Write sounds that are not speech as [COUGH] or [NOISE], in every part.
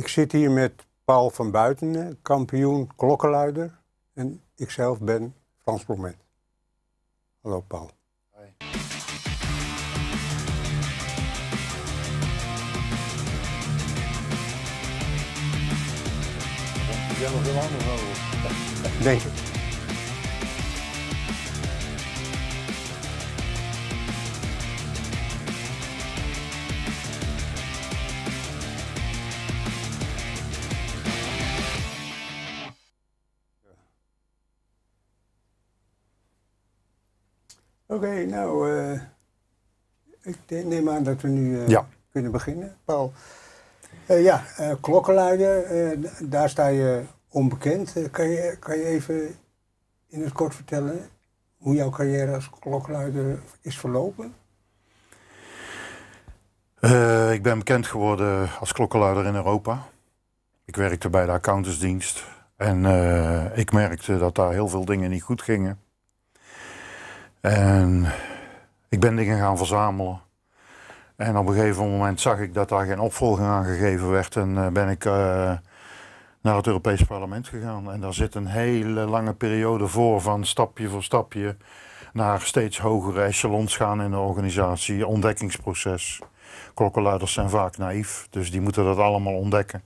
Ik zit hier met Paul van Buitenen, eh, kampioen klokkenluider. En ikzelf ben Frans Blomet. Hallo Paul. Hoi. hebt nog wel Denk Oké, nou, eh, ik neem aan dat we nu eh, kunnen beginnen. Paul, eh, ja, klokkenluider, daar sta je onbekend. kan, je, kan je even in het kort vertellen hoe jouw carrière als klokkenluider is verlopen? ik ben bekend geworden als klokkenluider in Europa. Ik werkte bij de accountantsdienst en ik merkte dat daar heel veel dingen niet goed gingen. En ik ben dingen gaan verzamelen. En op een gegeven moment zag ik dat daar geen opvolging aan gegeven werd. En eh, ben ik eh, naar het Europees Parlement gegaan. En daar zit een hele lange periode voor van stapje voor stapje naar steeds hogere echelons gaan in de organisatie. Ontdekkingsproces. Klokkenluiders zijn vaak naïef, dus die moeten dat allemaal ontdekken.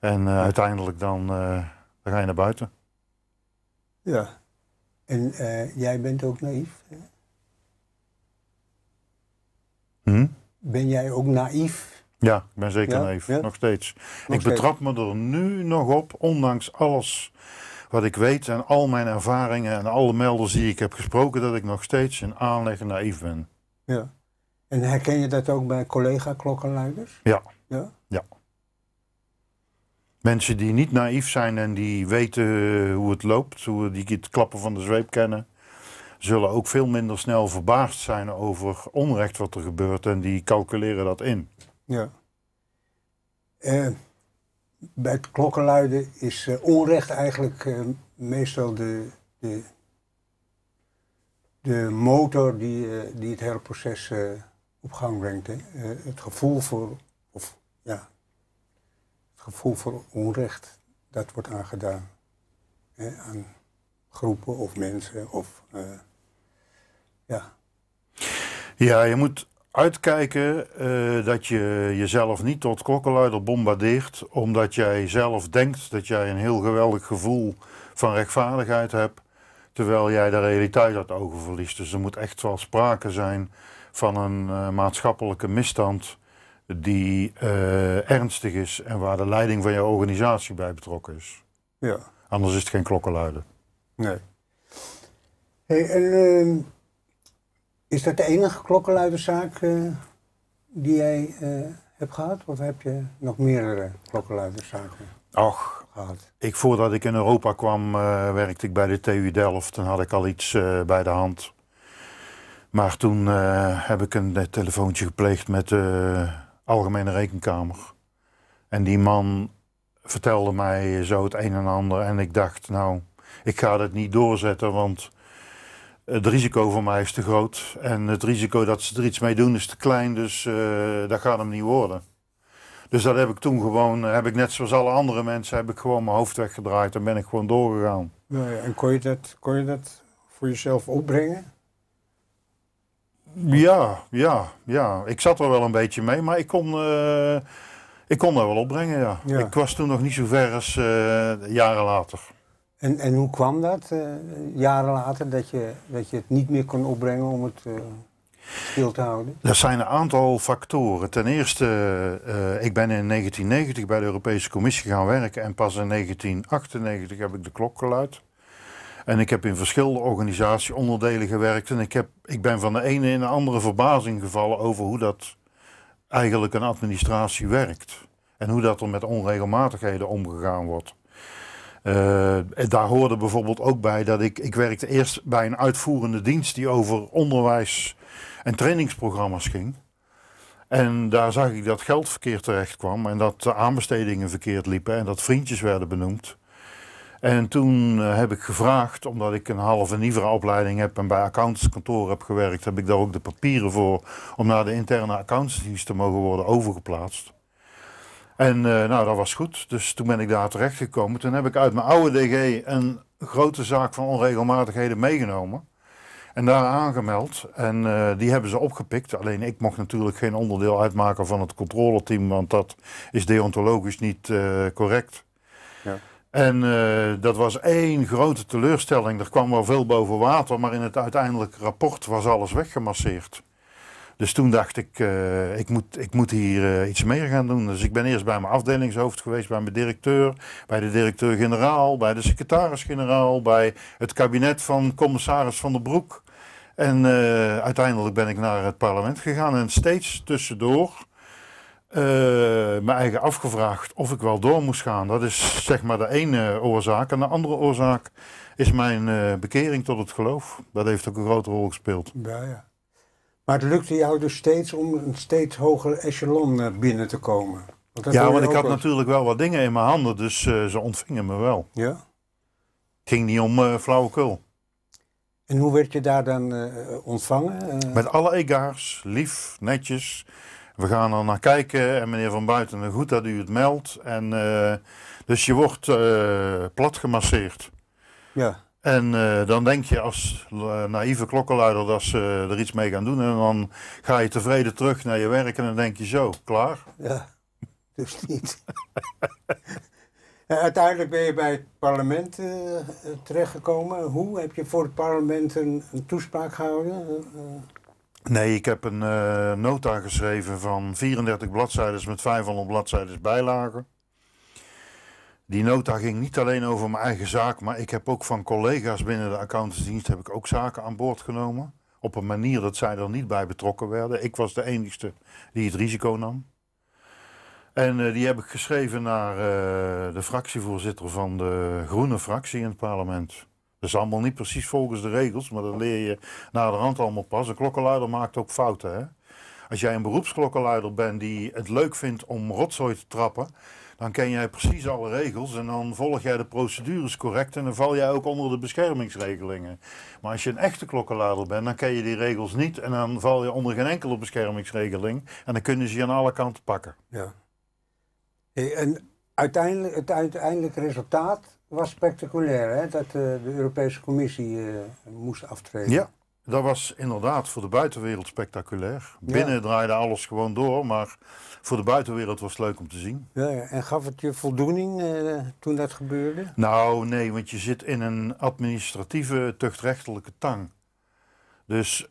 En eh, uiteindelijk dan, dan, ga je naar buiten. Ja, en eh, jij bent ook naïef. Hm? Ben jij ook naïef? Ja, ik ben zeker naïef, nog steeds. ik betrap me er nu nog op, ondanks alles wat ik weet en al mijn ervaringen en alle melders die ik heb gesproken, dat ik nog steeds in aanleg naïef ben. Ja. En herken je dat ook bij collega-klokkenluiders? Ja. ja. ja. Mensen die niet naïef zijn en die weten eh, hoe het loopt, hoe die het klappen van de zweep kennen, zullen ook veel minder snel verbaasd zijn over onrecht wat er gebeurt en die calculeren dat in. Ja. Eh, bij het klokkenluiden is eh, onrecht eigenlijk meestal de, de, de, motor die, die het hele proces op gang brengt. Hè? het gevoel voor, of ja, gevoel voor onrecht dat wordt aangedaan. Hè, aan groepen of mensen of eh, ja. Ja, je moet uitkijken eh, dat je jezelf niet tot klokkenluider bombardeert, omdat jij zelf denkt dat jij een heel geweldig gevoel van rechtvaardigheid hebt, terwijl jij de realiteit uit ogen verliest. Dus er moet echt wel sprake zijn van een eh, maatschappelijke misstand die eh, ernstig is en waar de leiding van je organisatie bij betrokken is. Ja. Anders is het geen klokkenluiden. Nee. Hey, ehm, is dat de enige klokkenluiderszaak eh, die jij eh, hebt gehad? Of heb je nog meerdere klokkenluiderszaken Ach, gehad? Ik, voordat ik in Europa kwam, werkte ik bij de TU Delft. Dan had ik al iets bij de hand. Maar toen heb ik een telefoontje gepleegd met Algemene Rekenkamer. En die man vertelde mij zo het een en ander. En ik dacht, nou, ik ga dat niet doorzetten, want het risico voor mij is te groot. En het risico dat ze er iets mee doen is te klein, dus eh, dat gaat hem niet worden. Dus dat heb ik toen gewoon, eh, heb ik net zoals alle andere mensen, heb ik gewoon mijn hoofd weggedraaid en ben ik gewoon doorgegaan. en kon je dat, kon je dat voor jezelf opbrengen? Ja, ja, ja. Ik zat er wel een beetje mee, maar ik kon, uh, ik kon daar wel opbrengen, ja. Ik was toen nog niet zo ver als eh, jaren later. En, en hoe kwam dat, eh, jaren later, dat je, dat je het niet meer kon opbrengen om het stil te houden? Er zijn een aantal factoren. Ten eerste, ik ben in 1990 bij de Europese Commissie gaan werken en pas in 1998 heb ik de klok geluid. En ik heb in verschillende organisatieonderdelen gewerkt. En ik, heb, ik ben van de ene in de andere verbazing gevallen over hoe dat eigenlijk een administratie werkt. En hoe dat er met onregelmatigheden omgegaan wordt. Eh, daar hoorde bijvoorbeeld ook bij dat ik, ik werkte eerst bij een uitvoerende dienst die over onderwijs en trainingsprogramma's ging. En daar zag ik dat geld verkeerd terecht kwam en dat de aanbestedingen verkeerd liepen en dat vriendjes werden benoemd. En toen eh, heb ik gevraagd, omdat ik een halve NIVRA-opleiding heb en bij accountantskantoren heb gewerkt, heb ik daar ook de papieren voor om naar de interne accountantsdienst te mogen worden overgeplaatst. En eh, nou, dat was goed. Dus toen ben ik daar terecht gekomen. Toen heb ik uit mijn oude DG een grote zaak van onregelmatigheden meegenomen. En daar aangemeld. En eh, die hebben ze opgepikt. Alleen ik mocht natuurlijk geen onderdeel uitmaken van het controleteam, want dat is deontologisch niet correct. Ja. En eh, dat was één grote teleurstelling. Er kwam wel veel boven water, maar in het uiteindelijke rapport was alles weggemasseerd. Dus toen dacht ik, eh, ik, moet, ik moet hier eh, iets meer gaan doen. Dus ik ben eerst bij mijn afdelingshoofd geweest, bij mijn directeur, bij de directeur-generaal, bij de secretaris-generaal, bij het kabinet van commissaris Van der Broek. En uiteindelijk ben ik naar het parlement gegaan en steeds tussendoor eh, mijn eigen afgevraagd of ik wel door moest gaan. Dat is zeg maar de ene oorzaak. En de andere oorzaak is mijn eh, bekering tot het geloof. Dat heeft ook een grote rol gespeeld. Ja, ja. Maar het lukte jou dus steeds om een steeds hoger echelon eh, binnen te komen? Want ja, want ik had natuurlijk wel wat dingen in mijn handen, dus ze ontvingen me wel. Ja? Het ging niet om flauwekul. En hoe werd je daar dan ontvangen? Met alle egaars, lief, netjes we gaan er naar kijken en meneer Van Buiten, goed dat u het meldt. En, eh, dus je wordt uh, plat gemasseerd. Ja. En eh, dan denk je als naïeve klokkenluider dat ze er iets mee gaan doen. En dan ga je tevreden terug naar je werk en dan denk je zo, klaar. Ja, [LAUGHS] dus niet. [LAUGHS] uiteindelijk ben je bij het parlement terechtgekomen. Hoe heb je voor het parlement een, een toespraak gehouden? Nee, ik heb een eh, nota geschreven van 34 bladzijden met 500 bladzijden bijlagen. Die nota ging niet alleen over mijn eigen zaak, maar ik heb ook van collega's binnen de accountantsdienst heb ik ook zaken aan boord genomen. Op een manier dat zij er niet bij betrokken werden. Ik was de enigste die het risico nam. En eh, die heb ik geschreven naar eh, de fractievoorzitter van de groene fractie in het parlement. Dat is allemaal niet precies volgens de regels, maar dat leer je de rand allemaal pas. Een klokkenluider maakt ook fouten. Hè? Als jij een beroepsklokkenluider bent die het leuk vindt om rotzooi te trappen, dan ken jij precies alle regels en dan volg jij de procedures correct en dan val jij ook onder de beschermingsregelingen. Maar als je een echte klokkenluider bent, dan ken je die regels niet en dan val je onder geen enkele beschermingsregeling en dan kunnen ze je aan alle kanten pakken. Ja. en uiteindelijk, het uiteindelijke resultaat was spectaculair, hè? dat eh, de Europese Commissie eh, moest aftreden. Ja, dat was inderdaad voor de buitenwereld spectaculair. Binnen draaide alles gewoon door, maar voor de buitenwereld was het leuk om te zien. Ja, ja. En gaf het je voldoening eh, toen dat gebeurde? Nou, nee, want je zit in een administratieve tuchtrechtelijke tang. Dus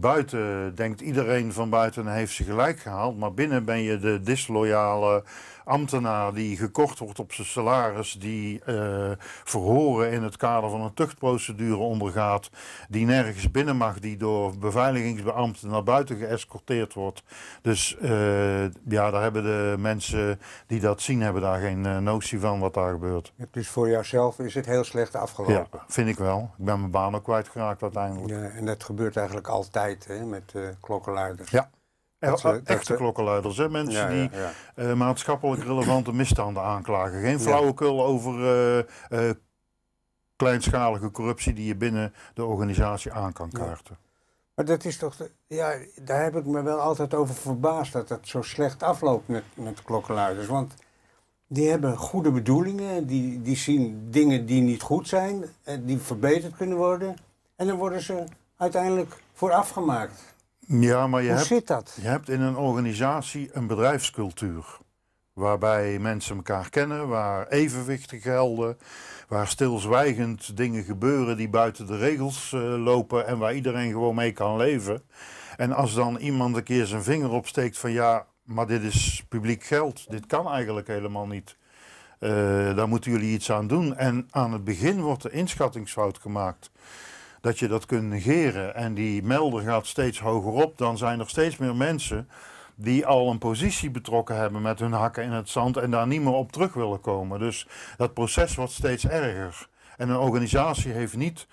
buiten denkt iedereen van buiten heeft ze gelijk gehaald, maar binnen ben je de disloyale ambtenaar die gekort wordt op zijn salaris, die uh, verhoren in het kader van een tuchtprocedure ondergaat, die nergens binnen mag, die door beveiligingsbeambten naar buiten geëscorteerd wordt. Dus eh, ja, daar hebben de mensen die dat zien, hebben daar geen eh, notie van wat daar gebeurt. Dus voor jouzelf is het heel slecht afgelopen? Ja, vind ik wel. Ik ben mijn baan ook kwijtgeraakt uiteindelijk. Ja, en dat gebeurt eigenlijk altijd hè, met klokkenluiders. Ja. Ah, echte klokkenluiders, hè? mensen die ja, eh, maatschappelijk relevante misstanden aanklagen. Geen flauwekul over eh, eh, kleinschalige corruptie die je binnen de organisatie aan kan kaarten. Maar dat is toch, ja, daar heb ik me wel altijd over verbaasd dat het zo slecht afloopt met, met klokkenluiders. Want die hebben goede bedoelingen, die, die zien dingen die niet goed zijn, die verbeterd kunnen worden. En dan worden ze uiteindelijk voor afgemaakt. Ja, maar je hebt, dat? Je hebt in een organisatie een bedrijfscultuur. Waarbij mensen elkaar kennen, waar evenwichten gelden, waar stilzwijgend dingen gebeuren die buiten de regels eh, lopen en waar iedereen gewoon mee kan leven. En als dan iemand een keer zijn vinger opsteekt van ja, maar dit is publiek geld, dit kan eigenlijk helemaal niet. Uh, eh, daar moeten jullie iets aan doen. En aan het begin wordt de inschattingsfout gemaakt dat je dat kunt negeren. En die melder gaat steeds hoger op, dan zijn er steeds meer mensen die al een positie betrokken hebben met hun hakken in het zand en daar niet meer op terug willen komen. Dus dat proces wordt steeds erger. En een organisatie heeft niet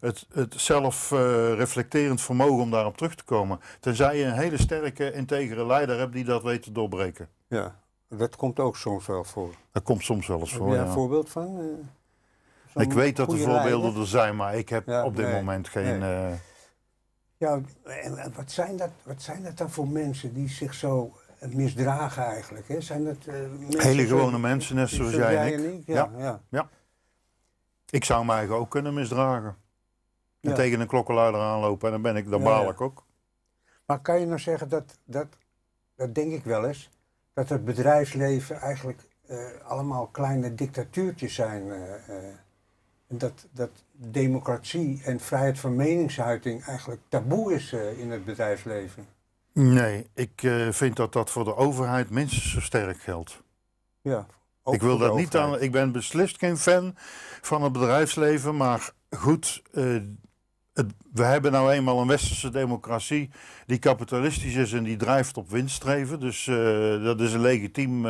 het, het zelfreflecterend vermogen om daarop terug te komen. Tenzij je een hele sterke, integere leider hebt die dat weet te doorbreken. Ja, dat komt ook soms wel voor. Dat komt soms wel eens voor. Heb je daar ja. een voorbeeld van? Eh? ik weet dat er voorbeelden er zijn, maar ik heb op dit moment geen. Eh, ja, en eh, wat zijn, dat, wat zijn dat dan voor mensen die zich zo eh, misdragen eigenlijk? Hè? Zijn dat Hele gewone mensen, net zoals jij en ik. ik? Ja, ja. ja, Ik zou mij ook kunnen misdragen. En tegen een klokkenluider aanlopen en dan ben ik, dan baal ik ook. Maar kan je nou zeggen dat, dat, dat denk ik wel eens, dat het bedrijfsleven eigenlijk allemaal kleine dictatuurtjes zijn dat, dat democratie en vrijheid van meningsuiting eigenlijk taboe is eh, in het bedrijfsleven? Nee, ik eh, vind dat dat voor de overheid minstens zo sterk geldt. Ja. Ik wil dat niet aan. Ik ben beslist geen fan van het bedrijfsleven, maar goed. Eh, we hebben nou eenmaal een westerse democratie die kapitalistisch is en die drijft op winststreven. Dus dat is een legitiem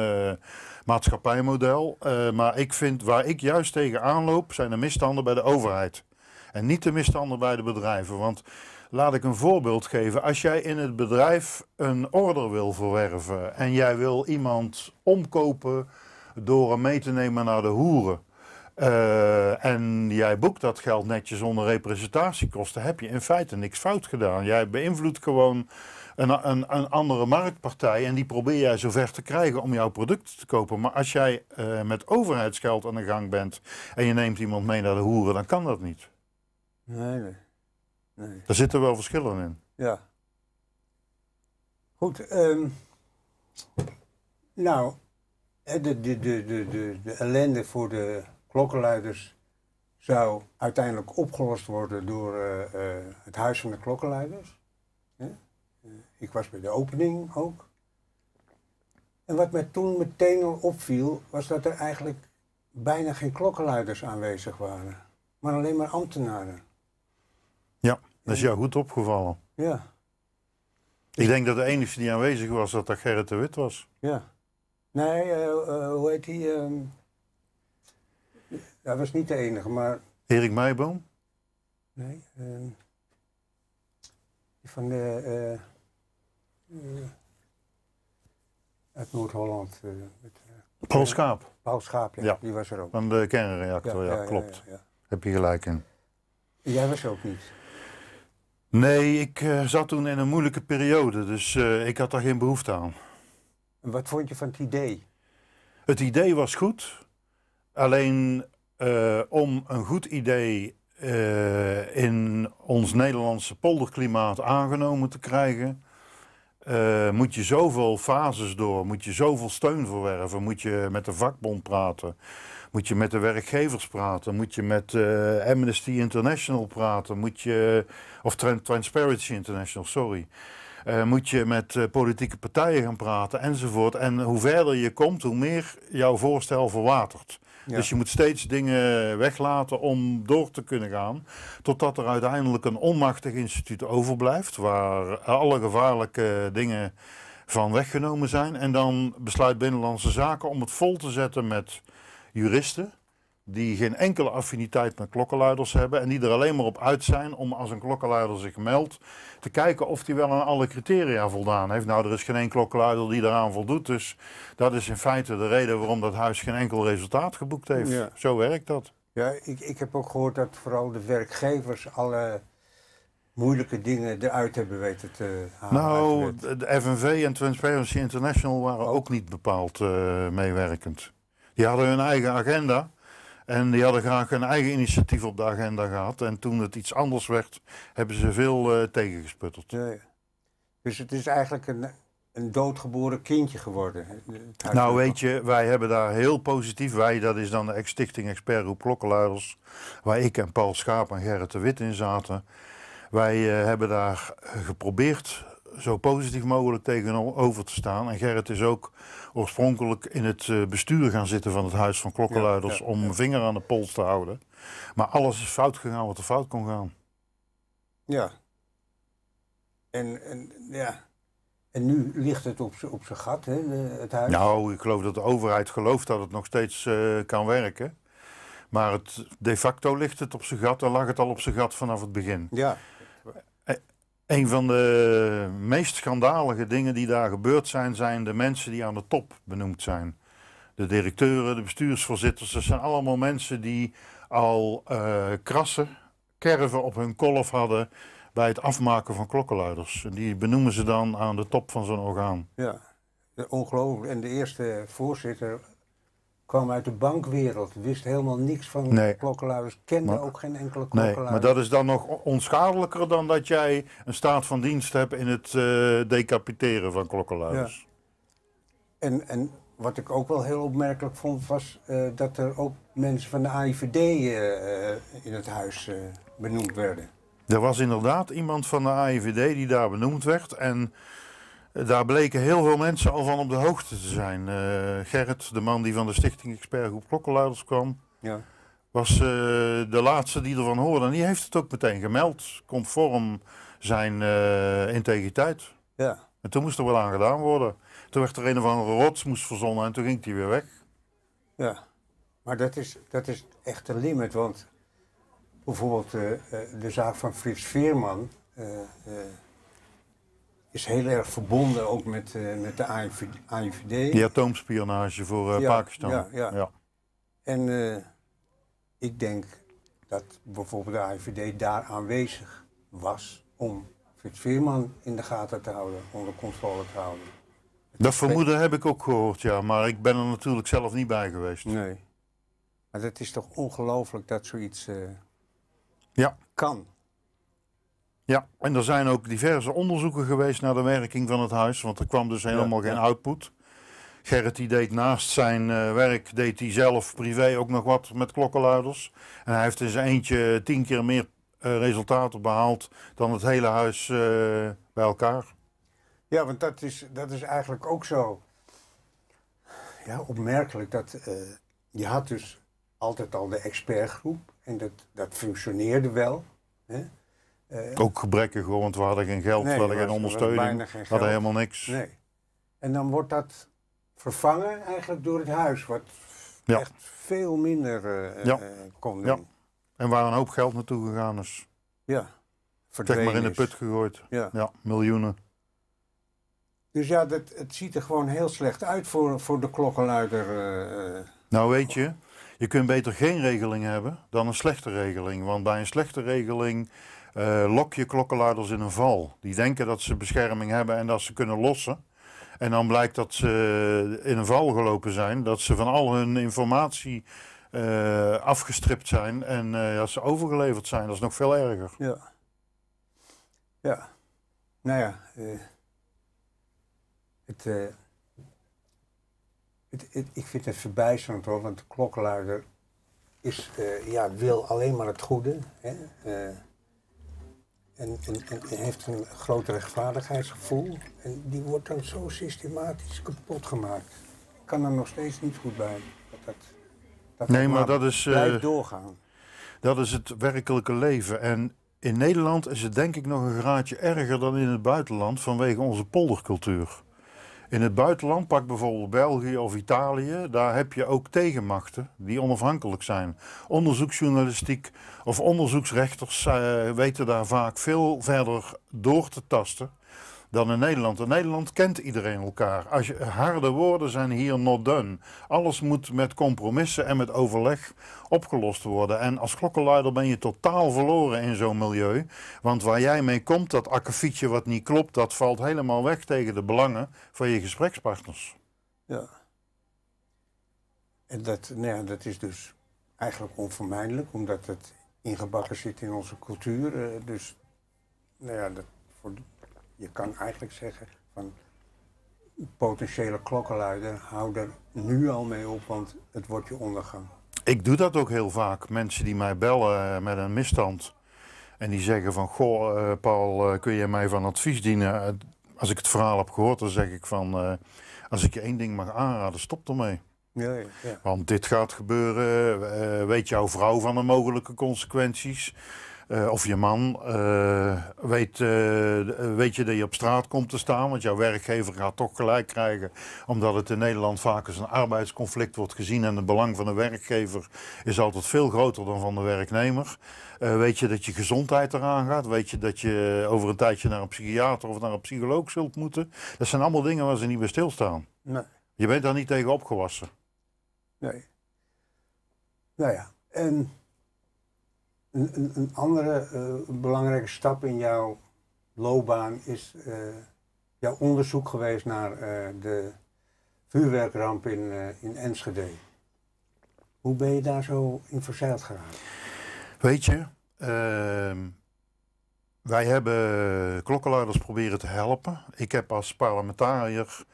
maatschappijmodel. Eh, maar ik vind waar ik juist tegen aanloop zijn de misstanden bij de overheid. En niet de misstanden bij de bedrijven. Want laat ik een voorbeeld geven. Als jij in het bedrijf een order wil verwerven en jij wil iemand omkopen door hem mee te nemen naar de hoeren. Eh, en jij boekt dat geld netjes onder representatiekosten, heb je in feite niks fout gedaan. Jij beïnvloedt gewoon een, een, andere marktpartij en die probeer jij zover te krijgen om jouw product te kopen. Maar als jij eh, met overheidsgeld aan de gang bent en je neemt iemand mee naar de hoeren, dan kan dat niet. Nee, nee. Daar zitten wel verschillen in. Ja. Goed, ehm, nou, de, de, de, de, de, de ellende voor de klokkenluiders zou uiteindelijk opgelost worden door eh, eh, het Huis van de Klokkenluiders. Ik was bij de opening ook. En wat mij toen meteen al opviel, was dat er eigenlijk bijna geen klokkenluiders aanwezig waren. Maar alleen maar ambtenaren. Ja, dat is jou goed opgevallen. Ja. Ik denk dat de enige die aanwezig was, dat dat Gerrit de Wit was. Ja. Nee, uh, hoe heet die? Uh... Hij was niet de enige, maar... Erik Meiboom? Nee. Ehm, van de... Eh, uit Noord-Holland. Eh, eh, Paul Schaap. Paul Schaap, ja, Die was er ook. Van de kernreactor, ja, klopt. Heb je gelijk in. Jij was ook niet. Nee, ik eh, zat toen in een moeilijke periode, dus ik had daar geen behoefte aan. En wat vond je van het idee? Het idee was goed. Alleen om een goed idee in ons Nederlandse polderklimaat aangenomen te krijgen, uh, moet je zoveel fases door? Moet je zoveel steun verwerven? Moet je met de vakbond praten? Moet je met de werkgevers praten? Moet je met eh, Amnesty International praten? Moet je, of Transparency International, sorry uh, moet je met eh, politieke partijen gaan praten enzovoort. En hoe verder je komt, hoe meer jouw voorstel verwatert. Dus je moet steeds dingen weglaten om door te kunnen gaan. Totdat er uiteindelijk een onmachtig instituut overblijft. Waar alle gevaarlijke dingen van weggenomen zijn. En dan besluit Binnenlandse Zaken om het vol te zetten met juristen die geen enkele affiniteit met klokkenluiders hebben en die er alleen maar op uit zijn om als een klokkenluider zich meldt te kijken of die wel aan alle criteria voldaan heeft. Nou, er is geen één klokkenluider die daaraan voldoet, dus dat is in feite de reden waarom dat huis geen enkel resultaat geboekt heeft. Zo werkt dat. Ja, ik, ik heb ook gehoord dat vooral de werkgevers alle moeilijke dingen eruit hebben weten te halen. Nou, de FNV en Transparency International waren ook niet bepaald eh, meewerkend. Die hadden hun eigen agenda. En die hadden graag een eigen initiatief op de agenda gehad. En toen het iets anders werd, hebben ze veel uh, Dus het is eigenlijk een, een doodgeboren kindje geworden. Nou weet je, wij hebben daar heel positief, wij dat is dan de stichting Roep Klokkenluiders, waar ik en Paul Schaap en Gerrit de Wit in zaten. Wij eh, hebben daar geprobeerd zo positief mogelijk tegenover te staan. En Gerrit is ook oorspronkelijk in het eh, bestuur gaan zitten van het Huis van Klokkenluiders ja, ja, om vinger aan de pols te houden. Maar alles is fout gegaan wat er fout kon gaan. Ja. En, en ja. En nu ligt het op, op zijn gat, hè, het huis. Nou, ik geloof dat de overheid gelooft dat het nog steeds eh, kan werken. Maar het, de facto ligt het op zijn gat en lag het al op zijn gat vanaf het begin. Ja. Een van de meest schandalige dingen die daar gebeurd zijn, zijn de mensen die aan de top benoemd zijn. De directeuren, de bestuursvoorzitters, dat zijn allemaal mensen die al eh, krassen, kerven op hun kolf hadden bij het afmaken van klokkenluiders. En die benoemen ze dan aan de top van zo'n orgaan. Ja, ongelooflijk. En de eerste voorzitter kwam uit de bankwereld, wist helemaal niks van nee. klokkenluiders, kende ook geen enkele klokkenluiders. Nee, maar dat is dan nog onschadelijker dan dat jij een staat van dienst hebt in het eh, decapiteren van klokkenluiders. Ja. En, en wat ik ook wel heel opmerkelijk vond, was eh, dat er ook mensen van de AIVD eh, in het huis benoemd werden. Er was inderdaad iemand van de AIVD die daar benoemd werd en daar bleken heel veel mensen al van op de hoogte te zijn. Eh, Gerrit, de man die van de Stichting Expertgroep Klokkenluiders kwam, ja. was eh, de laatste die ervan hoorde. En die heeft het ook meteen gemeld, conform zijn eh, integriteit. Ja. En toen moest er wel aan gedaan worden. Toen werd er een of andere rots moest verzonnen en toen ging hij weer weg. Ja, maar dat is, dat is echt een limit, want bijvoorbeeld de zaak van Frits Veerman is heel erg verbonden ook met, eh, met de AIVD. Die atoomspionage voor eh, Pakistan. Ja, ja. En eh, ik denk dat bijvoorbeeld de AIVD daar aanwezig was om Frits Veerman in de gaten te houden, onder controle te houden. dat vermoeden heb ik ook gehoord, ja, maar ik ben er natuurlijk zelf niet bij geweest. Nee. Maar het is toch ongelooflijk dat zoiets ja. kan. Ja, en er zijn ook diverse onderzoeken geweest naar de werking van het huis, want er kwam dus helemaal geen output. Gerrit die deed naast zijn eh, werk, deed hij zelf privé ook nog wat met klokkenluiders. En hij heeft in zijn eentje tien keer meer eh, resultaten behaald dan het hele huis eh, bij elkaar. Ja, want dat is, dat is eigenlijk ook zo ja, opmerkelijk. Dat, je had dus altijd al de expertgroep en dat, dat functioneerde wel. Hè? Eh, Ook gebrekkig, hoor, want we hadden geen geld, nee, we hadden geen ondersteuning, we hadden helemaal niks. Nee. En dan wordt dat vervangen eigenlijk door het huis, wat echt veel minder uh, ja. Eh, kon doen. Ja. En waar een hoop geld naartoe gegaan is. Ja, Verdwenen Zeg maar in de put gegooid. Ja, miljoenen. Dus ja, het ziet er gewoon heel slecht uit voor, voor de klokkenluider. nou weet je, je kunt beter geen regeling hebben dan een slechte regeling. Want bij een slechte regeling eh, Lok je klokkenluiders in een val. Die denken dat ze bescherming hebben en dat ze kunnen lossen. En dan blijkt dat ze in een val gelopen zijn, dat ze van al hun informatie eh, afgestript zijn en uh, eh, dat ze overgeleverd zijn. Dat is nog veel erger. Ja. Ja. Nou ja. het, het, het, ik vind het verbijsterend hoor, want de klokkenluider is, ja, wil alleen maar het goede. Hè? En, heeft een groot rechtvaardigheidsgevoel. En die wordt dan zo systematisch kapot gemaakt. kan er nog steeds niet goed bij. Dat, dat, nee, maar, dat is. Blijft eh, doorgaan. Dat is het werkelijke leven. En in Nederland is het denk ik nog een graadje erger dan in het buitenland vanwege onze poldercultuur. In het buitenland, pak bijvoorbeeld België of Italië, daar heb je ook tegenmachten die onafhankelijk zijn. Onderzoeksjournalistiek of onderzoeksrechters eh, weten daar vaak veel verder door te tasten dan in Nederland. In Nederland kent iedereen elkaar. Als je, harde woorden zijn hier not done. Alles moet met compromissen en met overleg opgelost worden. En als klokkenluider ben je totaal verloren in zo'n milieu. Want waar jij mee komt, dat akkefietje wat niet klopt, dat valt helemaal weg tegen de belangen van je gesprekspartners. Ja. En dat, nou dat is dus eigenlijk onvermijdelijk, omdat het ingebakken zit in onze cultuur. Eh, dus nou ja, dat, voor je kan eigenlijk zeggen van potentiële klokkenluider, hou er nu al mee op, want het wordt je ondergang. Ik doe dat ook heel vaak. Mensen die mij bellen eh, met een misstand en die zeggen van, goh eh, Paul, eh, kun je mij van advies dienen? Als ik het verhaal heb gehoord, dan zeg ik van, als ik je één ding mag aanraden, stop ermee. Ja, ja, Want dit gaat gebeuren, weet jouw vrouw van de mogelijke consequenties? Eh, of je man. Eh, weet, eh, weet je dat je op straat komt te staan? Want jouw werkgever gaat toch gelijk krijgen. Omdat het in Nederland vaak als een arbeidsconflict wordt gezien. En het belang van de werkgever is altijd veel groter dan van de werknemer. weet je dat je gezondheid eraan gaat? Weet je dat je over een tijdje naar een psychiater of naar een psycholoog zult moeten? Dat zijn allemaal dingen waar ze niet bij stilstaan. Nee. Je bent daar niet tegen opgewassen. Nee. Nou ja, en een, andere eh, belangrijke stap in jouw loopbaan is eh, jouw onderzoek geweest naar eh, de vuurwerkramp in, in Enschede. Hoe ben je daar zo in verzeild geraakt? Weet je, ehm, wij hebben klokkenluiders proberen te helpen. Ik heb als parlementariër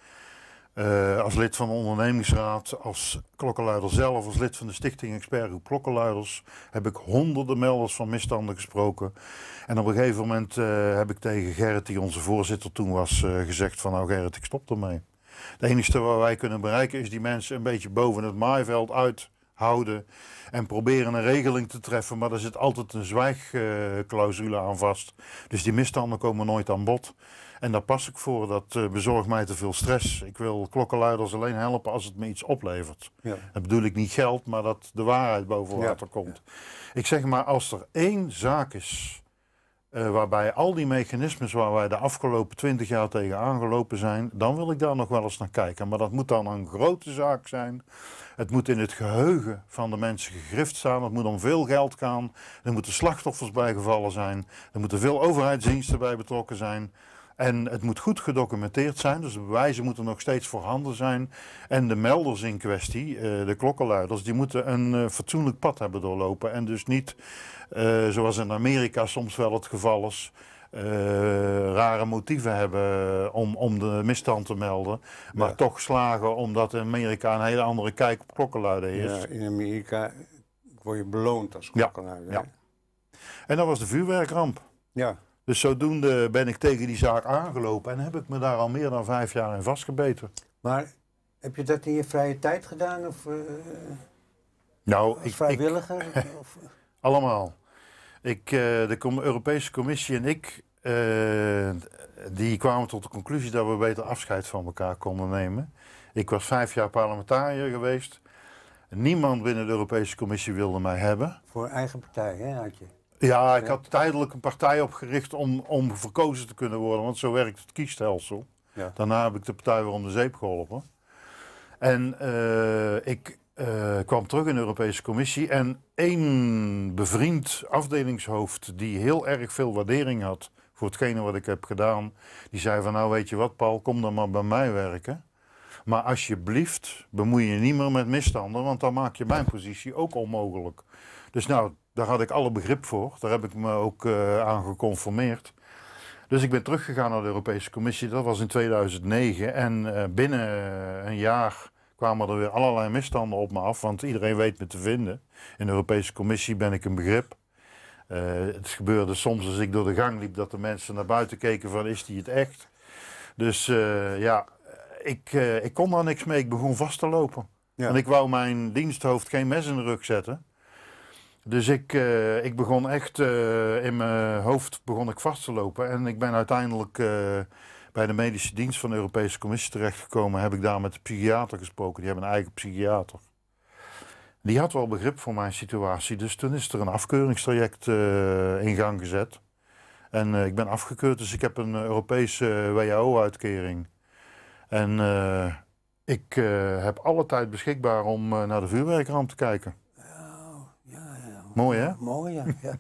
eh, als lid van de ondernemingsraad, als klokkenluider zelf, als lid van de stichting Expertgroep Klokkenluiders, heb ik honderden melders van misstanden gesproken. En op een gegeven moment eh, heb ik tegen Gerrit, die onze voorzitter toen was, eh, gezegd van nou Gerrit, ik stop ermee. Het enige wat wij kunnen bereiken is die mensen een beetje boven het maaiveld houden en proberen een regeling te treffen, maar daar zit altijd een zwijgclausule aan vast. Dus die misstanden komen nooit aan bod. En daar pas ik voor. Dat uh, eh, bezorgt mij te veel stress. Ik wil klokkenluiders alleen helpen als het me iets oplevert. Ja. Dat bedoel ik niet geld, maar dat de waarheid boven water komt. Ik zeg maar, als er één zaak is eh, waarbij al die mechanismes waar wij de afgelopen twintig jaar tegen aangelopen zijn, dan wil ik daar nog wel eens naar kijken. Maar dat moet dan een grote zaak zijn. Het moet in het geheugen van de mensen gegrift staan. Het moet om veel geld gaan. Er moeten slachtoffers bijgevallen zijn. Er moeten veel overheidsdiensten bij betrokken zijn. En het moet goed gedocumenteerd zijn, dus de bewijzen moeten nog steeds voorhanden zijn. En de melders in kwestie, eh, de klokkenluiders, die moeten een eh, fatsoenlijk pad hebben doorlopen. En dus niet, eh, zoals in Amerika soms wel het geval is, rare motieven hebben om, om de misstand te melden. Maar toch slagen omdat in Amerika een hele andere kijk op klokkenluiden is. in Amerika word je beloond als klokkenluider. Ja. ja. En dat was de vuurwerkramp. Ja. Dus zodoende ben ik tegen die zaak aangelopen en heb ik me daar al meer dan vijf jaar in vastgebeten. Maar heb je dat in je vrije tijd gedaan? Of, eh, nou, als ik, vrijwilliger? [LAUGHS] of? Allemaal. Ik, eh, de Europese Commissie en ik eh, die kwamen tot de conclusie dat we beter afscheid van elkaar konden nemen. Ik was vijf jaar parlementariër geweest. Niemand binnen de Europese Commissie wilde mij hebben. Voor eigen partij, hè, had je? Ja, ik had tijdelijk een partij opgericht om, om verkozen te kunnen worden, want zo werkt het kiesstelsel. Daarna heb ik de partij weer om de zeep geholpen. En eh, ik eh, kwam terug in de Europese Commissie en één bevriend afdelingshoofd die heel erg veel waardering had voor hetgene wat ik heb gedaan, die zei van nou weet je wat Paul, kom dan maar bij mij werken. Maar alsjeblieft bemoei je niet meer met misstanden, want dan maak je mijn positie ook onmogelijk. Dus nou, daar had ik alle begrip voor. Daar heb ik me ook eh, aan geconformeerd. Dus ik ben teruggegaan naar de Europese Commissie. Dat was in 2009. En eh, binnen eh, een jaar kwamen er weer allerlei misstanden op me af. Want iedereen weet me te vinden. In de Europese Commissie ben ik een begrip. het gebeurde soms als ik door de gang liep dat de mensen naar buiten keken van is die het echt? Dus ja, ik, ik kon daar niks mee. Ik begon vast te lopen. Ja. En ik wou mijn diensthoofd geen mes in de rug zetten. Dus ik, eh, ik begon echt eh, in mijn hoofd begon ik vast te lopen. En ik ben uiteindelijk eh, bij de medische dienst van de Europese Commissie terechtgekomen. Heb ik daar met de psychiater gesproken. Die hebben een eigen psychiater. Die had wel begrip voor mijn situatie. Dus toen is er een afkeuringstraject in gang gezet. En ik ben afgekeurd, dus ik heb een Europese WHO-uitkering. En ik heb alle tijd beschikbaar om naar de vuurwerkramp te kijken. Mooi, hè? Mooi, ja. ja.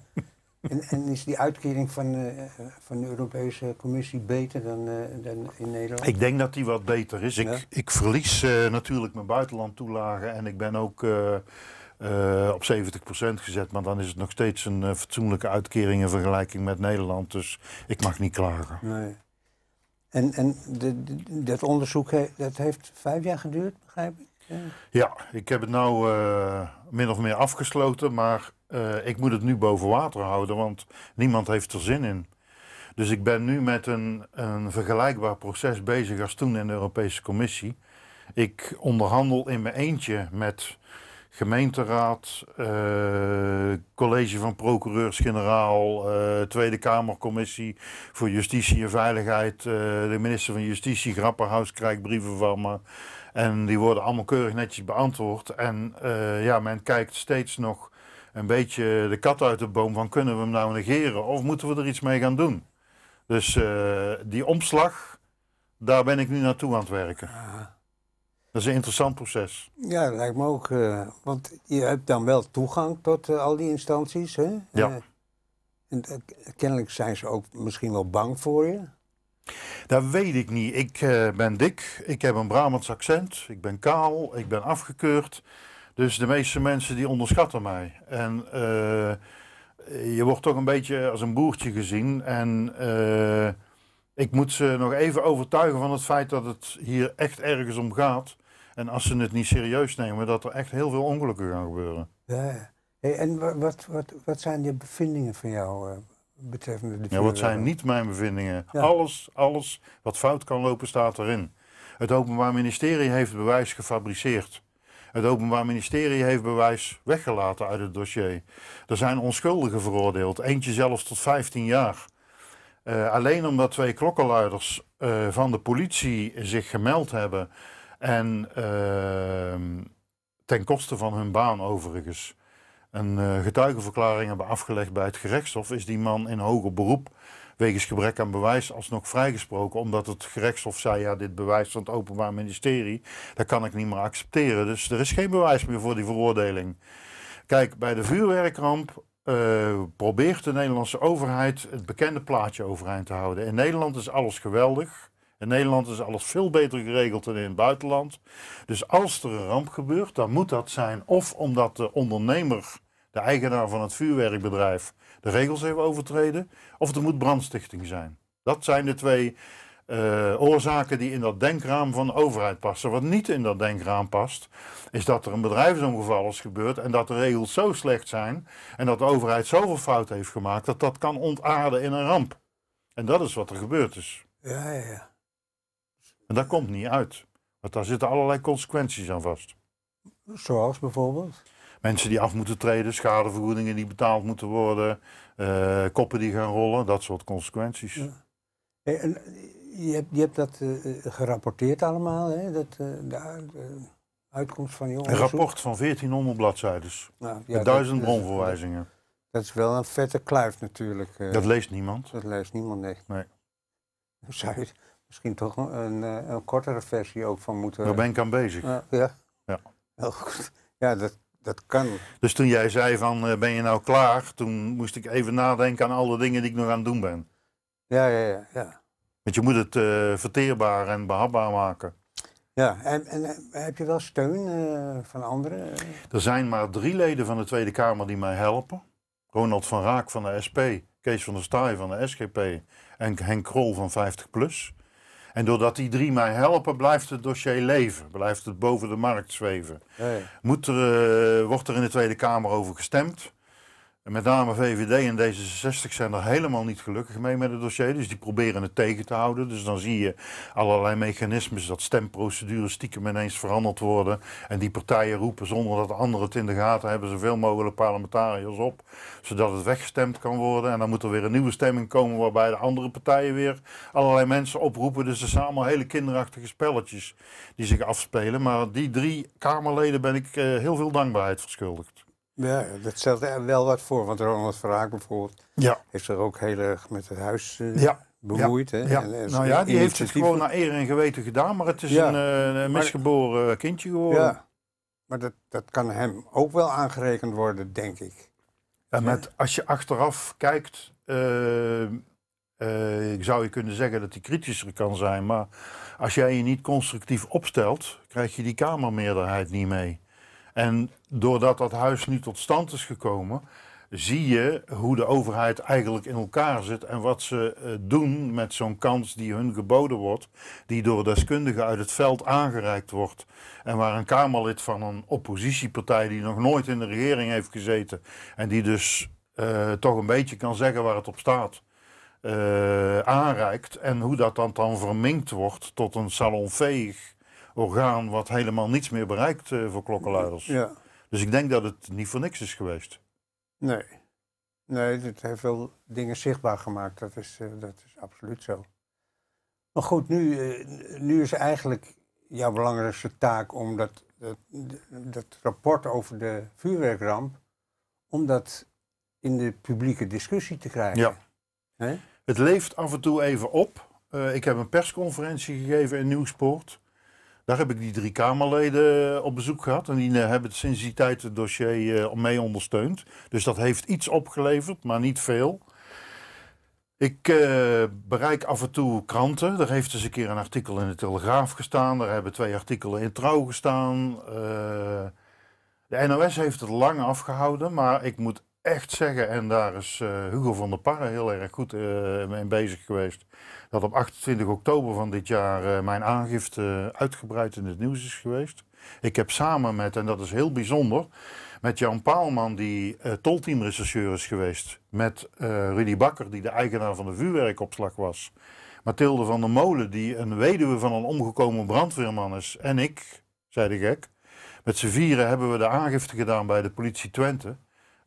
en, en, is die uitkering van, eh, van de Europese Commissie beter dan, eh, dan in Nederland? Ik denk dat die wat beter is. Ik, ik verlies eh, natuurlijk mijn buitenlandtoelagen en ik ben ook... Uh, op 70% gezet. Maar dan is het nog steeds een fatsoenlijke uitkering in vergelijking met Nederland. Dus ik mag niet klagen. Nee. En, en de, dat onderzoek dat heeft vijf jaar geduurd, begrijp ik? Ja, ik heb het nou min of meer afgesloten. Maar eh, ik moet het nu boven water houden, want niemand heeft er zin in. Dus ik ben nu met een, een vergelijkbaar proces bezig als toen in de Europese Commissie. Ik onderhandel in mijn eentje met gemeenteraad, eh, college van procureurs-generaal, eh, Tweede Kamercommissie voor Justitie en Veiligheid. de minister van Justitie, Grapperhaus, krijgt brieven van me. En die worden allemaal keurig netjes beantwoord. En ja, men kijkt steeds nog een beetje de kat uit de boom van kunnen we hem nou negeren of moeten we er iets mee gaan doen. Dus eh, die omslag, daar ben ik nu naartoe aan het werken. Dat is een interessant proces. Ja, lijkt me ook. Eh, want je hebt dan wel toegang tot eh, al die instanties. Hè? Ja. en, kennelijk zijn ze ook misschien wel bang voor je. Dat weet ik niet. Ik ben dik, ik heb een Brabants accent, ik ben kaal, ik ben afgekeurd. Dus de meeste mensen die onderschatten mij. En eh, je wordt toch een beetje als een boertje gezien. En eh, ik moet ze nog even overtuigen van het feit dat het hier echt ergens om gaat. En als ze het niet serieus nemen, dat er echt heel veel ongelukken gaan gebeuren. Ja. Hey, en wat, wat, wat zijn die bevindingen van jou eh, betreffende de Ja, wat zijn niet mijn bevindingen? Alles, alles wat fout kan lopen staat erin. Het Openbaar Ministerie heeft bewijs gefabriceerd. Het Openbaar Ministerie heeft bewijs weggelaten uit het dossier. Er zijn onschuldigen veroordeeld, eentje zelfs tot 15 jaar. Eh, alleen omdat twee klokkenluiders eh, van de politie zich gemeld hebben en ehm, ten koste van hun baan overigens een eh, getuigenverklaring hebben afgelegd bij het gerechtshof, is die man in hoger beroep wegens gebrek aan bewijs alsnog vrijgesproken. Omdat het gerechtshof zei, ja, dit bewijs van het Openbaar Ministerie, dat kan ik niet meer accepteren. Dus er is geen bewijs meer voor die veroordeling. Kijk, bij de vuurwerkramp eh, probeert de Nederlandse overheid het bekende plaatje overeind te houden. In Nederland is alles geweldig. In Nederland is alles veel beter geregeld dan in het buitenland. Dus als er een ramp gebeurt, dan moet dat zijn of omdat de ondernemer, de eigenaar van het vuurwerkbedrijf, de regels hebben overtreden, of er moet brandstichting zijn. Dat zijn de twee eh, oorzaken die in dat denkraam van de overheid passen. Wat niet in dat denkraam past, is dat er een bedrijfsongeval is gebeurd en dat de regels zo slecht zijn en dat de overheid zoveel fout heeft gemaakt dat dat kan ontaarden in een ramp. En dat is wat er gebeurd is. Ja, ja, ja. En dat komt niet uit. Want daar zitten allerlei consequenties aan vast. Zoals bijvoorbeeld? mensen die af moeten treden, schadevergoedingen die betaald moeten worden, eh, koppen die gaan rollen, dat soort consequenties. Ja. en eh, je, hebt, je hebt dat eh, gerapporteerd allemaal, hè? Dat, de, uitkomst van je Een rapport van 1400 bladzijden, nou, ja, met duizend bronverwijzingen. Dat is wel een vette kluif natuurlijk. dat leest niemand. Dat leest niemand, nee. nee. zou je misschien toch een, een kortere versie ook van moeten... Daar ben ik aan bezig. ja. ja. Heel goed. Ja, dat dat kan. Dus toen jij zei van, eh, ben je nou klaar? Toen moest ik even nadenken aan alle dingen die ik nog aan het doen ben. Ja, ja, ja. ja. Want je moet het uh, verteerbaar en behapbaar maken. Ja, en, en heb je wel steun eh, van anderen? Er zijn maar drie leden van de Tweede Kamer die mij helpen. Ronald van Raak van de SP, Kees van der Staaij van de SGP en Henk Krol van 50PLUS. En doordat die drie mij helpen, blijft het dossier leven. Blijft het boven de markt zweven. Moet er, eh, wordt er in de Tweede Kamer over gestemd? met name VVD en D66 zijn er helemaal niet gelukkig mee met het dossier. Dus die proberen het tegen te houden. Dus dan zie je allerlei mechanismes dat stemprocedures stiekem ineens veranderd worden. En die partijen roepen zonder dat anderen het in de gaten hebben zoveel mogelijk parlementariërs op. Zodat het weggestemd kan worden. En dan moet er weer een nieuwe stemming komen waarbij de andere partijen weer allerlei mensen oproepen. Dus er zijn allemaal hele kinderachtige spelletjes die zich afspelen. Maar die drie Kamerleden ben ik eh, heel veel dankbaarheid verschuldigd. Ja, dat stelt er wel wat voor. Want Ronald Verhaak bijvoorbeeld ja. heeft zich ook heel erg met het huis eh, ja. bemoeid. Hè? Ja. nou ja, die heeft het gewoon naar eer en geweten gedaan. Maar het is een, eh, misgeboren kindje geworden. Ja. Maar dat, dat kan hem ook wel aangerekend worden, denk ik. En met, als je achteraf kijkt, ik eh, zou je kunnen zeggen dat hij kritischer kan zijn, maar als jij je niet constructief opstelt, krijg je die Kamermeerderheid niet mee. En doordat dat huis niet tot stand is gekomen, zie je hoe de overheid eigenlijk in elkaar zit en wat ze eh, doen met zo'n kans die hun geboden wordt, die door deskundigen uit het veld aangereikt wordt. En waar een Kamerlid van een oppositiepartij die nog nooit in de regering heeft gezeten en die dus eh, toch een beetje kan zeggen waar het op staat. Uh, aanreikt en hoe dat dan, dan verminkt wordt tot een salonveeg orgaan wat helemaal niets meer bereikt eh, voor klokkenluiders. Ja. Dus ik denk dat het niet voor niks is geweest. Nee. Nee, het heeft wel dingen zichtbaar gemaakt. Dat is, eh, dat is absoluut zo. Maar goed, nu, eh, nu is eigenlijk jouw belangrijkste taak om dat, dat, rapport over de vuurwerkramp, om dat in de publieke discussie te krijgen. Ja. Het leeft af en toe even op. ik heb een persconferentie gegeven in Nieuwspoort. Daar heb ik die drie Kamerleden eh, op bezoek gehad. En die eh, hebben sinds die tijd het dossier eh, mee ondersteund. Dus dat heeft iets opgeleverd, maar niet veel. Ik bereik af en toe kranten. Er heeft eens een keer een artikel in de Telegraaf gestaan. Daar hebben twee artikelen in Trouw gestaan. de NOS heeft het lang afgehouden, maar ik moet echt zeggen, en daar is eh, Hugo van der Parre heel erg goed uh, mee bezig geweest, dat op 28 oktober van dit jaar eh, mijn aangifte uitgebreid in het nieuws is geweest. Ik heb samen met, en dat is heel bijzonder, met Jan Paalman, die uh, tolteamrechercheur is geweest, met Rudy Bakker, die de eigenaar van de vuurwerkopslag was, Mathilde van der Molen, die een weduwe van een omgekomen brandweerman is, en ik, zei de gek. Met z'n vieren hebben we de aangifte gedaan bij de politie Twente.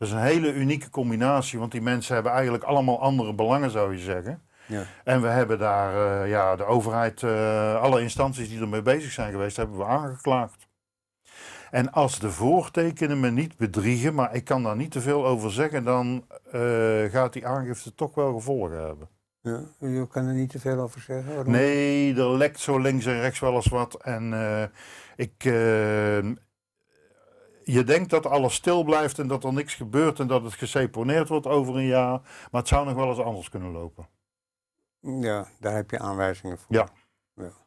Dat is een hele unieke combinatie, want die mensen hebben eigenlijk allemaal andere belangen, zou je zeggen. Ja. En we hebben daar eh, ja, de overheid, eh, alle instanties die ermee bezig zijn geweest, hebben we aangeklaagd. En als de voortekenen me niet bedriegen, maar ik kan daar niet te veel over zeggen, dan eh, gaat die aangifte toch wel gevolgen hebben. Ja, je kan er niet te veel over zeggen? Nee, er lekt zo links en rechts wel eens wat. En ik, je denkt dat alles stil blijft en dat er niks gebeurt en dat het geseponeerd wordt over een jaar. Maar het zou nog wel eens anders kunnen lopen. Ja, daar heb je aanwijzingen voor. Ja. ja.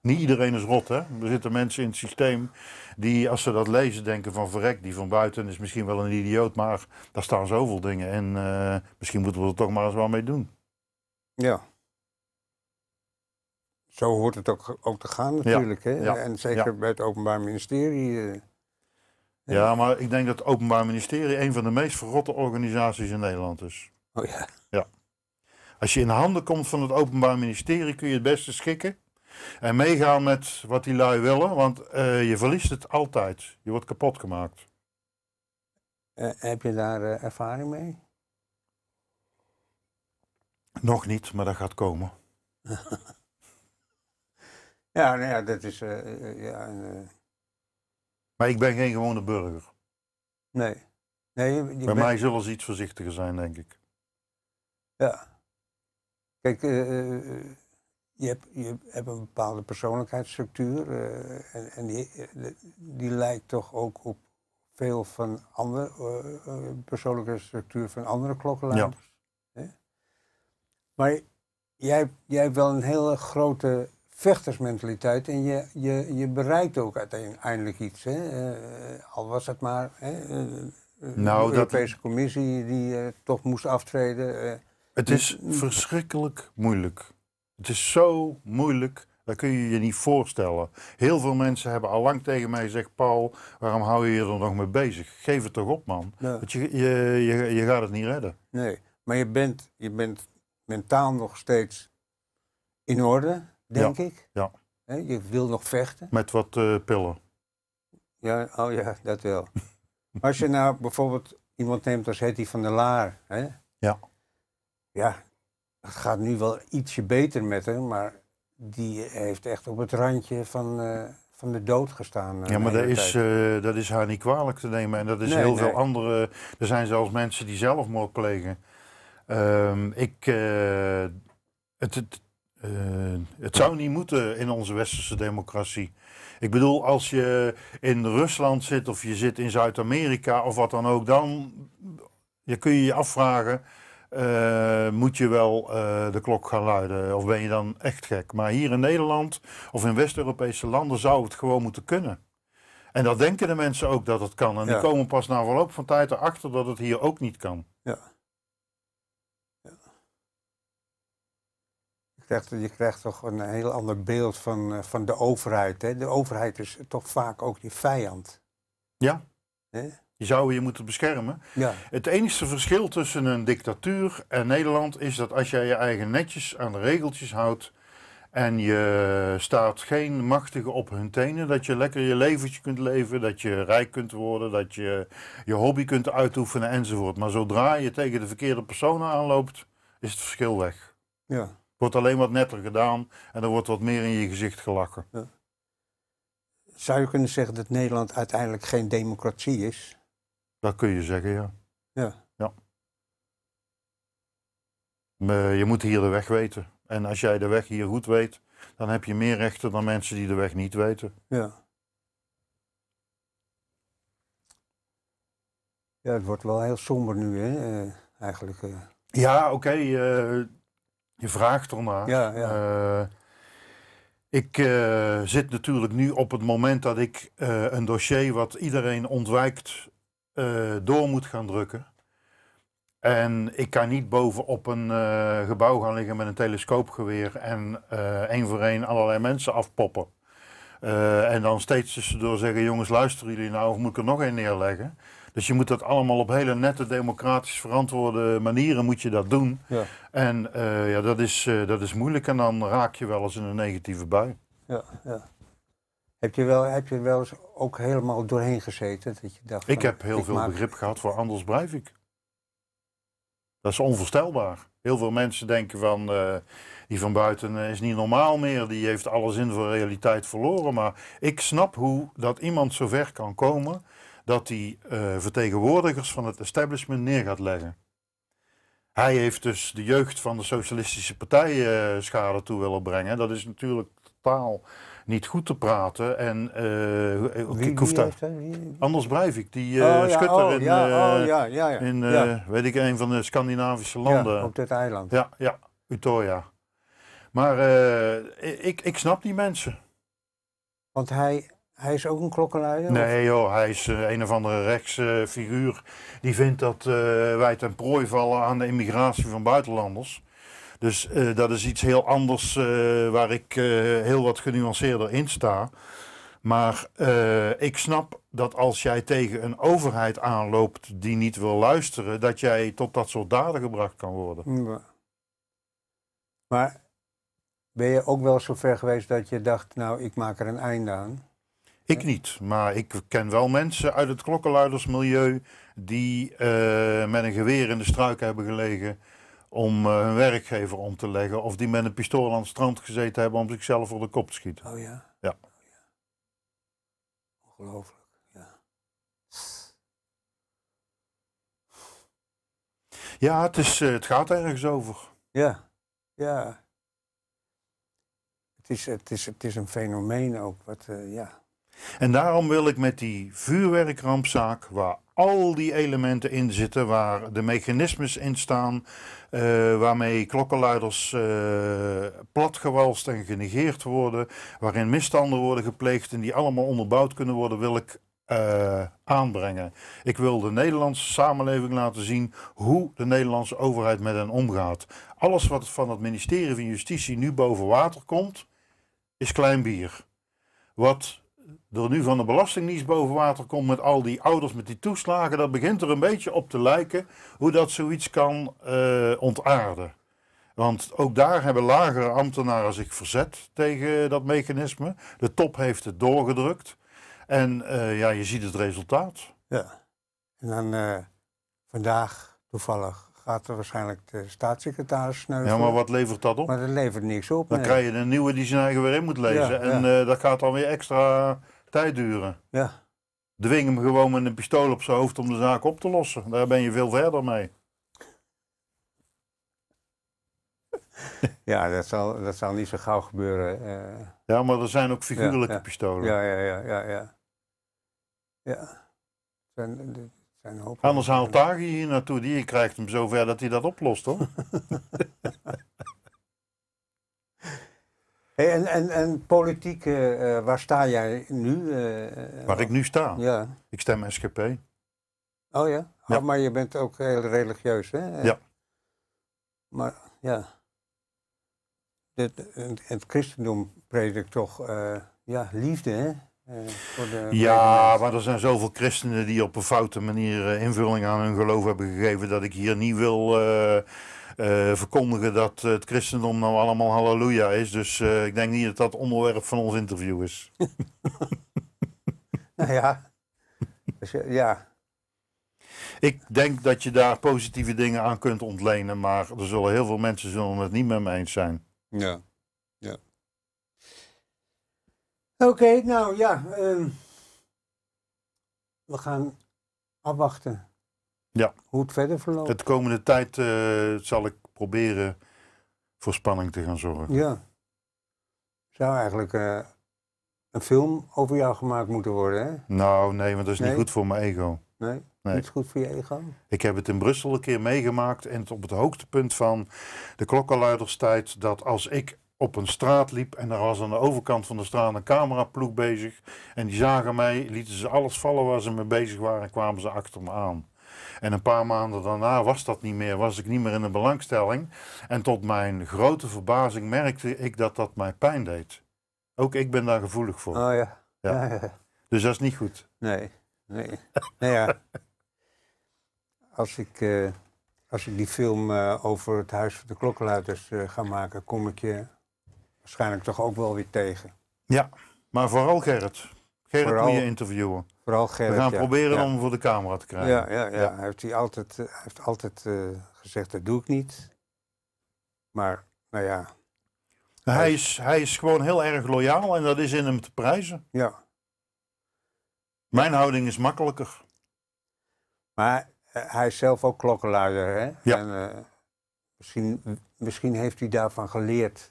Niet iedereen is rot, hè? Er zitten mensen in het systeem die, als ze dat lezen, denken van verrek, die van buiten is misschien wel een idioot, maar daar staan zoveel dingen en eh, misschien moeten we er toch maar eens wel mee doen. Ja. Zo hoort het ook, ook te gaan natuurlijk, ja. hè? En zeker bij het Openbaar Ministerie. Eh, ja, maar ik denk dat het Openbaar Ministerie een van de meest verrotte organisaties in Nederland is. Oh ja. Ja. Als je in handen komt van het Openbaar Ministerie kun je het beste schikken. En meegaan met wat die lui willen, want eh, je verliest het altijd. Je wordt kapot gemaakt. Eh, heb je daar eh, ervaring mee? Nog niet, maar dat gaat komen. [LAUGHS] ja, nou ja, dat is. ja, maar ik ben geen gewone burger. Nee. nee Bij mij zullen ze iets voorzichtiger zijn, denk ik. Ja. Kijk, eh, eh, eh, je, hebt, je hebt een bepaalde persoonlijkheidsstructuur. en, en die, die lijkt toch ook op veel van andere uh, persoonlijke structuur van andere klokkenluiders. Ja. Maar jij, jij hebt wel een hele grote vechtersmentaliteit en je, je, je bereikt ook uiteindelijk iets. Hè? Eh, al was het maar hè? Eh, eh, nou, de Europese Commissie die toch moest aftreden. het is dus- verschrikkelijk moeilijk. Het is zo moeilijk. Dat kun je je niet voorstellen. Heel veel mensen hebben al lang tegen mij gezegd: Paul, waarom hou je je er nog mee bezig? Geef het toch op, man. Want je, je, je, je gaat het niet redden. Nee, maar je bent, je bent mentaal nog steeds in orde denk ik. Ja. je wil nog vechten. Met wat eh, pillen. Ja, oh ja, dat wel. als je nou bijvoorbeeld iemand neemt als Hetty van der Laar. Ja. Ja, het gaat nu wel ietsje beter met hem, maar die heeft echt op het randje van, eh, van de dood gestaan. Eh, ja, maar dat is, dat is haar niet kwalijk te nemen. En dat is heel veel andere. Er zijn zelfs mensen die zelfmoord plegen. Ehm, ik. het, het, eh, het zou niet moeten in onze westerse democratie. Ik bedoel, als je in Rusland zit of je zit in Zuid-Amerika of wat dan ook, dan kun je je afvragen, eh, moet je wel eh, de klok gaan luiden of ben je dan echt gek? Maar hier in Nederland of in West-Europese landen zou het gewoon moeten kunnen. En dat denken de mensen ook dat het kan. En die komen pas na verloop van tijd erachter dat het hier ook niet kan. je krijgt toch een heel ander beeld van, eh, van de overheid. Hè? De overheid is toch vaak ook je vijand. Ja. Hè? Je zou je moeten beschermen. Ja. Het enige verschil tussen een dictatuur en Nederland is dat als jij je eigen netjes aan de regeltjes houdt en je staat geen machtigen op hun tenen, dat je lekker je leventje kunt leven, dat je rijk kunt worden, dat je je hobby kunt uitoefenen enzovoort. Maar zodra je tegen de verkeerde personen aanloopt, is het verschil weg. Ja wordt alleen wat netter gedaan en er wordt wat meer in je gezicht gelachen. Ja. Zou je kunnen zeggen dat Nederland uiteindelijk geen democratie is? Dat kun je zeggen, ja. Ja. ja. Maar eh, je moet hier de weg weten. En als jij de weg hier goed weet, dan heb je meer rechten dan mensen die de weg niet weten. Ja. Ja, het wordt wel heel somber nu, hè? Eh, eigenlijk. Eh. Ja, oké. Okay, je vraagt ernaar. Ja, ja. Eh, ik eh, zit natuurlijk nu op het moment dat ik eh, een dossier wat iedereen ontwijkt door moet gaan drukken. En ik kan niet bovenop een gebouw gaan liggen met een telescoopgeweer en één voor één allerlei mensen afpoppen. Eh, en dan steeds tussendoor zeggen, jongens luisteren jullie nou of moet ik er nog één neerleggen? Dus je moet dat allemaal op hele nette, democratisch verantwoorde manieren moet je dat doen. Ja. En eh, ja, dat, is, eh, dat is moeilijk en dan raak je wel eens in een negatieve bui. Ja, ja. Heb je, wel, heb je wel eens ook helemaal doorheen gezeten? Dat je dacht ik heb heel veel begrip gehad voor Anders ik. Dat is onvoorstelbaar. Heel veel mensen denken van... Die van buiten eh, is niet normaal meer. Die heeft alle zin voor realiteit verloren. Maar ik snap hoe dat iemand zover kan komen dat hij eh, vertegenwoordigers van het establishment neer gaat leggen. Hij heeft dus de jeugd van de Socialistische Partij uh, schade toe willen brengen. Dat is natuurlijk totaal niet goed te praten. En uh, wie, ik hoef daar. Anders ik die oh, oh, schutter in, ja, oh, ja, in weet ik, een van de Scandinavische landen. op dit eiland. Ja, ja Utoya. Maar eh, ik, ik snap die mensen. Want hij, hij is ook een klokkenluider? Nee joh, hij is eh, een of andere rechtsfiguur. die vindt dat eh, wij ten prooi vallen aan de immigratie van buitenlanders. Dus dat is iets heel anders waar ik heel wat genuanceerder in sta. Maar ik snap dat als jij tegen een overheid aanloopt die niet wil luisteren, dat jij tot dat soort daden gebracht kan worden. Ja. Maar ben je ook wel zover geweest dat je dacht, nou, ik maak er een einde aan? Ik eh? niet, maar ik ken wel mensen uit het klokkenluidersmilieu die eh, met een geweer in de struik hebben gelegen om eh, hun werkgever om te leggen. Of die met een pistool aan het strand gezeten hebben om zichzelf voor de kop te schieten. Oh ja? Ja. ja. Ongelooflijk, ja. Ja, het, is, het gaat ergens over. Ja, ja is, het, is, het is een fenomeen ook. Wat, eh, ja. En daarom wil ik met die vuurwerkrampzaak, waar al die elementen in zitten, waar de mechanismes in staan, eh, waarmee klokkenluiders uh, platgewalst en genegeerd worden, waarin misstanden worden gepleegd en die allemaal onderbouwd kunnen worden, wil ik aanbrengen. Ik wil de Nederlandse samenleving laten zien hoe de Nederlandse overheid met hen omgaat. Alles wat van het ministerie van Justitie nu boven water komt, is klein bier. Wat er nu van de Belastingdienst boven water komt met al die ouders met die toeslagen, dat begint er een beetje op te lijken hoe dat zoiets kan uh, ontaarden. Want ook daar hebben lagere ambtenaren zich verzet tegen dat mechanisme. De top heeft het doorgedrukt. En eh, ja, je ziet het resultaat. Ja. En dan eh, vandaag toevallig gaat waarschijnlijk de staatssecretaris sneuvelen. Ja, maar wat levert dat op? Maar dat levert niks op. Dan krijg je een nieuwe die zijn nou eigen weer in moet lezen. en eh, dat gaat dan weer extra tijd duren. Ja. Dwing hem gewoon met een pistool op zijn hoofd om de zaak op te lossen. Daar ben je veel verder mee. [LAUGHS] Ja, dat zal, dat zal niet zo gauw gebeuren. Eh. ja, maar er zijn ook figuurlijke pistolen. Ja, ja, ja, ja. ja. ja. Anders haalt Tagi hier naartoe. Die krijgt hem zover dat hij dat oplost, hoor. [LAUGHS] hey, en, en, en politiek, eh, eh, waar sta jij nu? Eh, waar ik nu sta? Ja. Ik stem SGP. Oh ja? Oh, maar je bent ook heel religieus, hè? Ja. Maar, ja. Het, het, het christendom predikt toch, ja, liefde, hè? Eh, ja, maar er zijn zoveel christenen die op een foute manier eh, invulling aan hun geloof hebben gegeven dat ik hier niet wil. Eh, verkondigen dat het christendom nou allemaal halleluja is. Dus ik denk niet dat dat onderwerp van ons interview is. [LAUGHS] nou ja. Dus, ja. Ik denk dat je daar positieve dingen aan kunt ontlenen, maar er zullen heel veel mensen zullen het niet met me eens zijn. Ja. Oké, nou ja. Ehm, we gaan afwachten ja. hoe het verder verloopt. De komende tijd eh, zal ik proberen voor spanning te gaan zorgen. Ja. Zou eigenlijk eh, een film over jou gemaakt moeten worden, hè? Nou, nee, want dat is niet goed voor mijn ego. Nee? niet goed voor je ego? Ik heb het in Brussel een keer meegemaakt en op het hoogtepunt van de klokkenluiderstijd... dat als ik op een straat liep en er was aan de overkant van de straat een cameraploeg bezig. En die zagen mij, lieten ze alles vallen waar ze mee bezig waren kwamen ze achter me aan. En een paar maanden daarna was dat niet meer, was ik niet meer in de belangstelling. En tot mijn grote verbazing merkte ik dat dat mij pijn deed. Ook ik ben daar gevoelig voor. Oh ja. ja. ja, Dus dat is niet goed. Nee, nee. Nou ja, als ik, eh, als ik die film eh, over het Huis van de Klokkenluiders eh, ga maken, kom ik je waarschijnlijk toch ook wel weer tegen. Ja, maar vooral Gerrit. Gerrit vooral, moet je interviewen. Vooral Gerrit, We gaan proberen om hem voor de camera te krijgen. Ja, ja, ja. hij heeft, hij altijd, eh, heeft altijd eh, gezegd, dat doe ik niet. Maar, nou ja. Hij, is, hij is gewoon heel erg loyaal en dat is in hem te prijzen. Ja. Mijn houding is makkelijker. Maar eh, hij is zelf ook klokkenluider, hè? Ja. En, misschien, misschien heeft hij daarvan geleerd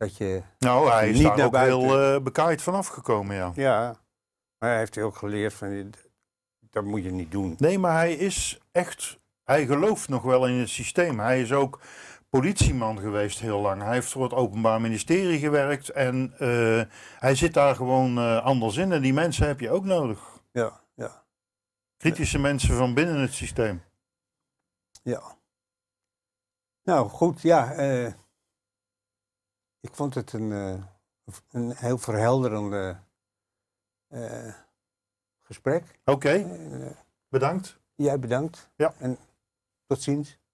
dat je nou, hij is niet daar ook heel uh, eh, bekaaid vanaf gekomen, ja. Ja, maar hij heeft ook geleerd van, dat moet je niet doen. Nee, maar hij is echt, hij gelooft nog wel in het systeem. Hij is ook politieman geweest heel lang. Hij heeft voor het Openbaar Ministerie gewerkt en eh, hij zit daar gewoon eh, anders in. En die mensen heb je ook nodig. Ja, ja. Kritische mensen van binnen het systeem. Ja. Nou goed, ja. Ik vond het een, eh, een heel verhelderende eh, gesprek. Oké, eh, bedankt. Jij bedankt. Ja. En tot ziens.